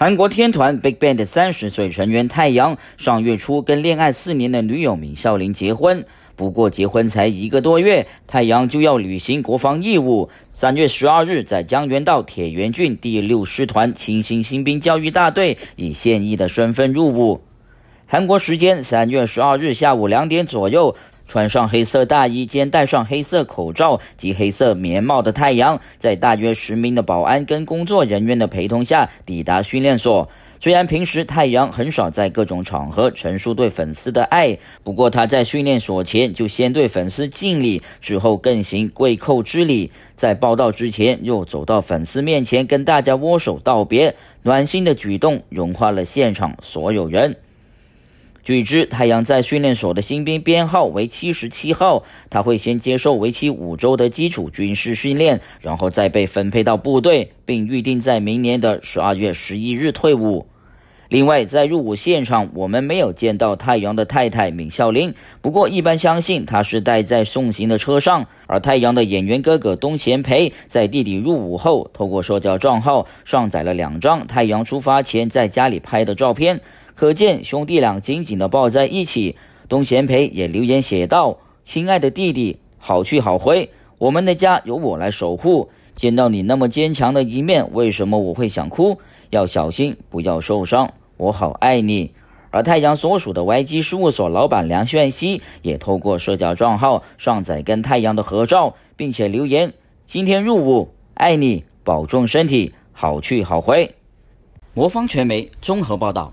韩国天团 BigBang 三十岁成员太阳上月初跟恋爱四年的女友闵孝琳结婚，不过结婚才一个多月，太阳就要履行国防义务。三月十二日在江原道铁原郡第六师团清新新兵教育大队以现役的身份入伍。韩国时间三月十二日下午两点左右。穿上黑色大衣、兼戴上黑色口罩及黑色棉帽的太阳，在大约十名的保安跟工作人员的陪同下抵达训练所。虽然平时太阳很少在各种场合陈述对粉丝的爱，不过他在训练所前就先对粉丝敬礼，之后更行跪叩之礼。在报道之前，又走到粉丝面前跟大家握手道别，暖心的举动融化了现场所有人。据知，太阳在训练所的新兵编号为七十七号。他会先接受为期五周的基础军事训练，然后再被分配到部队，并预定在明年的十二月十一日退伍。另外，在入伍现场，我们没有见到太阳的太太闵孝琳，不过一般相信她是待在送行的车上。而太阳的演员哥哥东贤培在弟弟入伍后，透过社交账号上载了两张太阳出发前在家里拍的照片。可见兄弟俩紧紧地抱在一起。东贤培也留言写道：“亲爱的弟弟，好去好回，我们的家由我来守护。见到你那么坚强的一面，为什么我会想哭？要小心，不要受伤，我好爱你。”而太阳所属的 YG 事务所老板梁炫熙也透过社交账号上载跟太阳的合照，并且留言：“今天入伍，爱你，保重身体，好去好回。”魔方传媒综合报道。